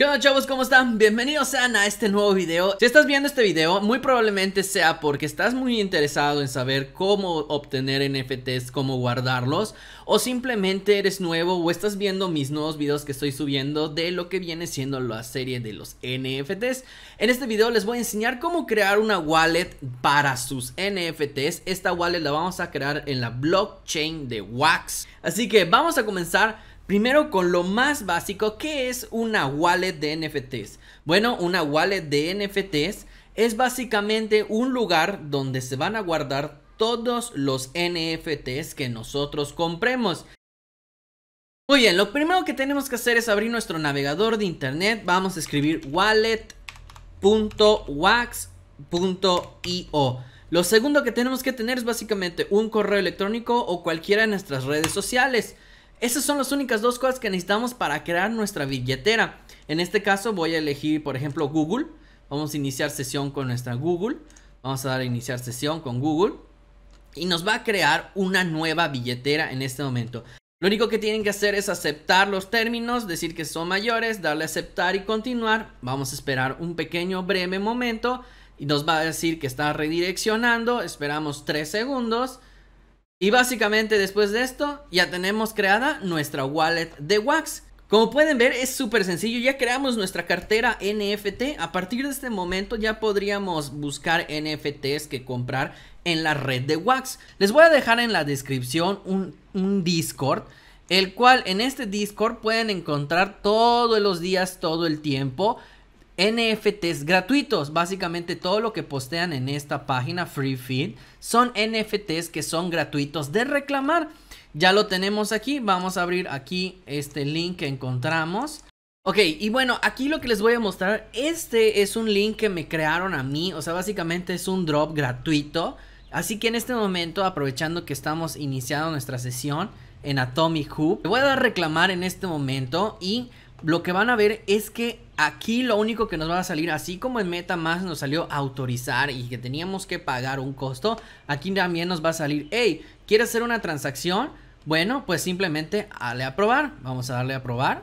¿Qué onda chavos? ¿Cómo están? Bienvenidos sean a este nuevo video Si estás viendo este video, muy probablemente sea porque estás muy interesado en saber cómo obtener NFTs, cómo guardarlos O simplemente eres nuevo o estás viendo mis nuevos videos que estoy subiendo de lo que viene siendo la serie de los NFTs En este video les voy a enseñar cómo crear una wallet para sus NFTs Esta wallet la vamos a crear en la blockchain de Wax Así que vamos a comenzar Primero con lo más básico, ¿qué es una wallet de NFTs? Bueno, una wallet de NFTs es básicamente un lugar donde se van a guardar todos los NFTs que nosotros compremos. Muy bien, lo primero que tenemos que hacer es abrir nuestro navegador de internet. Vamos a escribir wallet.wax.io. Lo segundo que tenemos que tener es básicamente un correo electrónico o cualquiera de nuestras redes sociales. Esas son las únicas dos cosas que necesitamos para crear nuestra billetera. En este caso voy a elegir, por ejemplo, Google. Vamos a iniciar sesión con nuestra Google. Vamos a dar a iniciar sesión con Google. Y nos va a crear una nueva billetera en este momento. Lo único que tienen que hacer es aceptar los términos, decir que son mayores, darle a aceptar y continuar. Vamos a esperar un pequeño breve momento y nos va a decir que está redireccionando. Esperamos 3 segundos y básicamente después de esto ya tenemos creada nuestra wallet de Wax. Como pueden ver es súper sencillo, ya creamos nuestra cartera NFT, a partir de este momento ya podríamos buscar NFTs que comprar en la red de Wax. Les voy a dejar en la descripción un, un Discord, el cual en este Discord pueden encontrar todos los días, todo el tiempo, NFTs gratuitos. Básicamente todo lo que postean en esta página Free Feed son NFTs que son gratuitos de reclamar. Ya lo tenemos aquí. Vamos a abrir aquí este link que encontramos. Ok, y bueno, aquí lo que les voy a mostrar, este es un link que me crearon a mí, o sea, básicamente es un drop gratuito. Así que en este momento, aprovechando que estamos iniciando nuestra sesión en Atomic Hub, voy a dar reclamar en este momento y lo que van a ver es que aquí lo único que nos va a salir, así como en MetaMask nos salió autorizar y que teníamos que pagar un costo, aquí también nos va a salir, hey, ¿quieres hacer una transacción? Bueno, pues simplemente dale a probar. Vamos a darle a probar.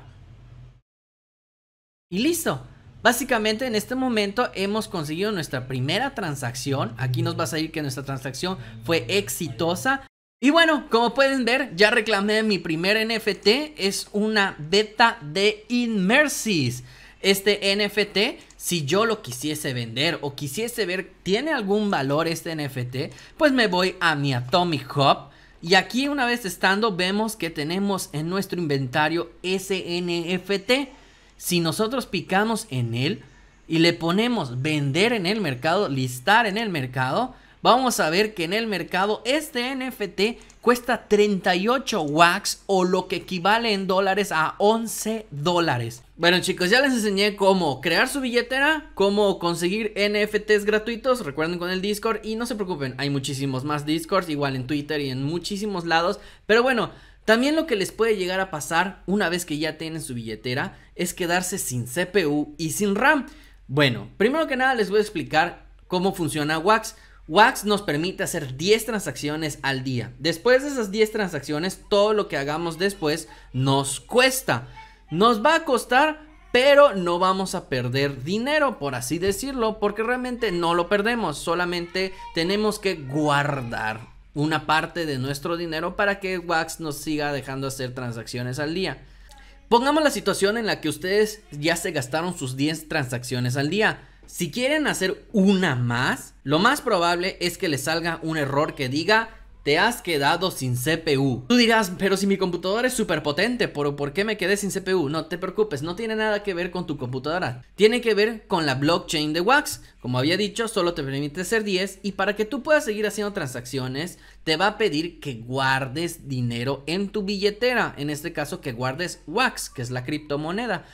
Y listo. Básicamente en este momento hemos conseguido nuestra primera transacción. Aquí nos va a salir que nuestra transacción fue exitosa. Y bueno, como pueden ver, ya reclamé mi primer NFT, es una beta de Inmersis. Este NFT, si yo lo quisiese vender o quisiese ver, ¿tiene algún valor este NFT? Pues me voy a mi Atomic Hub. Y aquí una vez estando, vemos que tenemos en nuestro inventario ese NFT. Si nosotros picamos en él y le ponemos vender en el mercado, listar en el mercado, vamos a ver que en el mercado este NFT cuesta 38 wax o lo que equivale en dólares a 11 dólares. Bueno chicos, ya les enseñé cómo crear su billetera, cómo conseguir NFTs gratuitos, recuerden con el Discord y no se preocupen, hay muchísimos más Discords, igual en Twitter y en muchísimos lados, pero bueno, también lo que les puede llegar a pasar una vez que ya tienen su billetera es quedarse sin CPU y sin RAM. Bueno, primero que nada les voy a explicar cómo funciona Wax. Wax nos permite hacer 10 transacciones al día. Después de esas 10 transacciones, todo lo que hagamos después nos cuesta. Nos va a costar, pero no vamos a perder dinero, por así decirlo, porque realmente no lo perdemos, solamente tenemos que guardar una parte de nuestro dinero para que Wax nos siga dejando hacer transacciones al día. Pongamos la situación en la que ustedes ya se gastaron sus 10 transacciones al día si quieren hacer una más, lo más probable es que les salga un error que diga te has quedado sin CPU. Tú dirás, pero si mi computadora es súper potente, ¿por, ¿por qué me quedé sin CPU? No te preocupes, no tiene nada que ver con tu computadora. Tiene que ver con la blockchain de Wax. Como había dicho, solo te permite hacer 10 y para que tú puedas seguir haciendo transacciones, te va a pedir que guardes dinero en tu billetera. En este caso, que guardes Wax, que es la criptomoneda.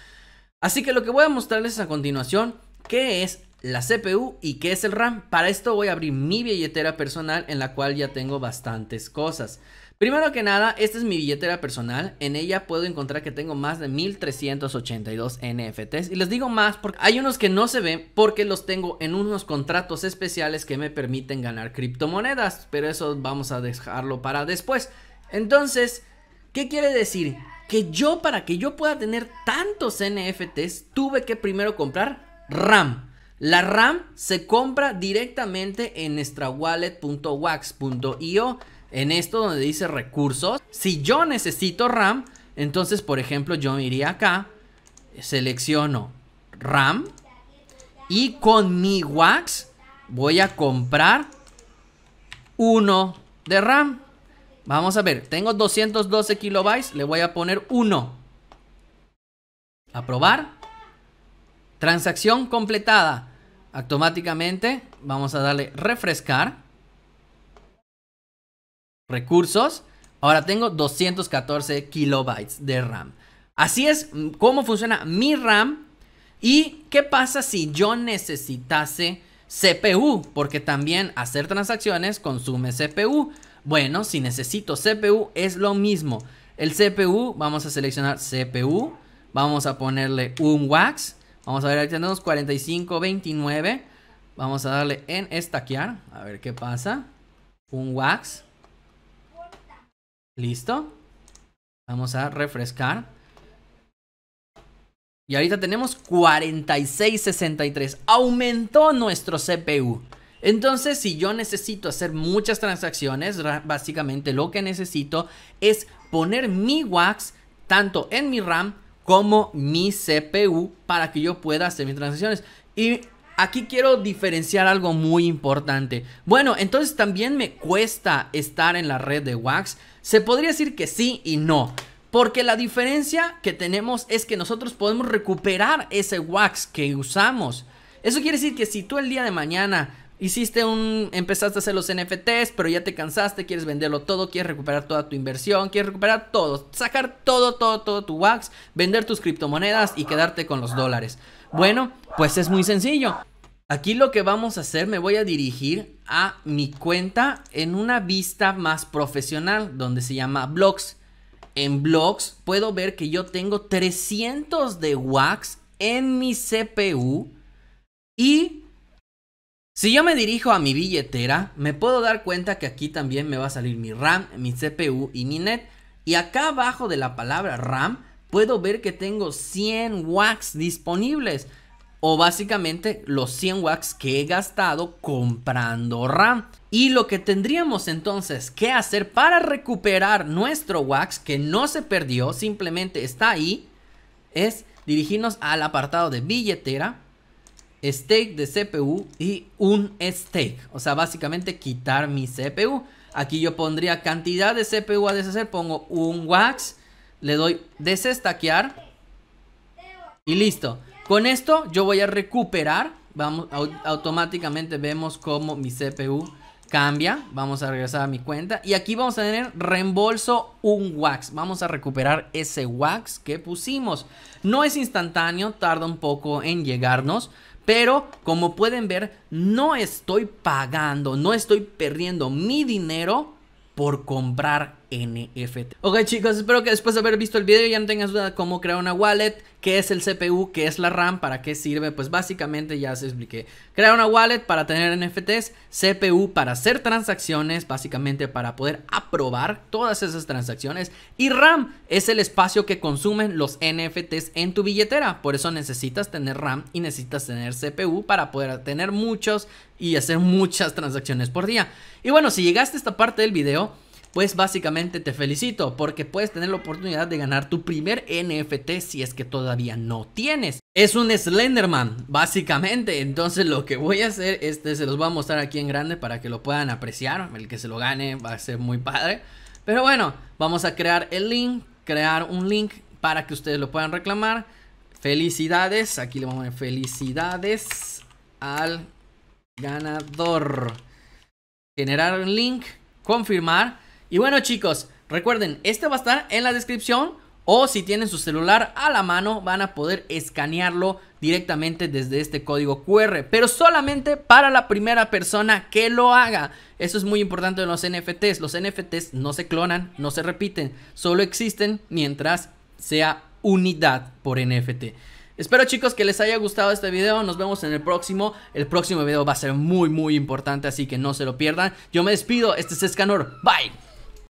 Así que lo que voy a mostrarles a continuación qué es la CPU y qué es el RAM. Para esto voy a abrir mi billetera personal en la cual ya tengo bastantes cosas. Primero que nada, esta es mi billetera personal. En ella puedo encontrar que tengo más de 1382 NFTs. Y les digo más porque hay unos que no se ven porque los tengo en unos contratos especiales que me permiten ganar criptomonedas. Pero eso vamos a dejarlo para después. Entonces, ¿qué quiere decir? Que yo para que yo pueda tener tantos NFTs tuve que primero comprar RAM. La RAM se compra directamente en nuestra En esto donde dice recursos. Si yo necesito RAM, entonces por ejemplo yo iría acá, selecciono RAM y con mi Wax voy a comprar uno de RAM. Vamos a ver, tengo 212 kilobytes, le voy a poner A probar Transacción completada. Automáticamente vamos a darle refrescar. Recursos. Ahora tengo 214 kilobytes de RAM. Así es mm, como funciona mi RAM. ¿Y qué pasa si yo necesitase CPU? Porque también hacer transacciones consume CPU. Bueno, si necesito CPU es lo mismo. El CPU, vamos a seleccionar CPU. Vamos a ponerle un wax. Vamos a ver, ahí tenemos 45.29. Vamos a darle en estaquear. A ver qué pasa. Un wax. Listo. Vamos a refrescar. Y ahorita tenemos 46.63. Aumentó nuestro CPU. Entonces, si yo necesito hacer muchas transacciones, básicamente lo que necesito es poner mi wax tanto en mi RAM como mi CPU para que yo pueda hacer mis transacciones. Y aquí quiero diferenciar algo muy importante. Bueno, entonces también me cuesta estar en la red de Wax. Se podría decir que sí y no. Porque la diferencia que tenemos es que nosotros podemos recuperar ese wax que usamos. Eso quiere decir que si tú el día de mañana hiciste un, empezaste a hacer los NFTs, pero ya te cansaste, quieres venderlo todo, quieres recuperar toda tu inversión, quieres recuperar todo, sacar todo, todo, todo tu wax, vender tus criptomonedas y quedarte con los dólares. Bueno, pues es muy sencillo. Aquí lo que vamos a hacer, me voy a dirigir a mi cuenta en una vista más profesional, donde se llama blogs. En blogs puedo ver que yo tengo 300 de wax en mi CPU y si yo me dirijo a mi billetera, me puedo dar cuenta que aquí también me va a salir mi RAM, mi CPU y mi NET. Y acá abajo de la palabra RAM, puedo ver que tengo 100 WAX disponibles. O básicamente los 100 WAX que he gastado comprando RAM. Y lo que tendríamos entonces que hacer para recuperar nuestro wax que no se perdió, simplemente está ahí, es dirigirnos al apartado de billetera stake de CPU y un stake. O sea, básicamente quitar mi CPU. Aquí yo pondría cantidad de CPU a deshacer. Pongo un wax. Le doy desestaquear. Y listo. Con esto yo voy a recuperar. Vamos, automáticamente vemos cómo mi CPU cambia. Vamos a regresar a mi cuenta. Y aquí vamos a tener reembolso un wax. Vamos a recuperar ese wax que pusimos. No es instantáneo, tarda un poco en llegarnos. Pero como pueden ver, no estoy pagando, no estoy perdiendo mi dinero por comprar NFT. Ok chicos, espero que después de haber visto el video ya no tengas duda cómo crear una wallet, qué es el CPU, qué es la RAM, para qué sirve, pues básicamente ya se expliqué. Crear una wallet para tener NFTs, CPU para hacer transacciones, básicamente para poder aprobar todas esas transacciones y RAM es el espacio que consumen los NFTs en tu billetera, por eso necesitas tener RAM y necesitas tener CPU para poder tener muchos y hacer muchas transacciones por día. Y bueno, si llegaste a esta parte del video, pues básicamente te felicito porque puedes tener la oportunidad de ganar tu primer NFT si es que todavía no tienes. Es un Slenderman, básicamente. Entonces lo que voy a hacer, este se los voy a mostrar aquí en grande para que lo puedan apreciar. El que se lo gane va a ser muy padre. Pero bueno, vamos a crear el link, crear un link para que ustedes lo puedan reclamar. Felicidades, aquí le vamos a poner felicidades al ganador. Generar un link, confirmar. Y bueno chicos, recuerden, este va a estar en la descripción o si tienen su celular a la mano van a poder escanearlo directamente desde este código QR, pero solamente para la primera persona que lo haga. Eso es muy importante en los NFTs. Los NFTs no se clonan, no se repiten, solo existen mientras sea unidad por NFT. Espero chicos que les haya gustado este video, nos vemos en el próximo, el próximo video va a ser muy muy importante así que no se lo pierdan. Yo me despido, este es Scanor. bye.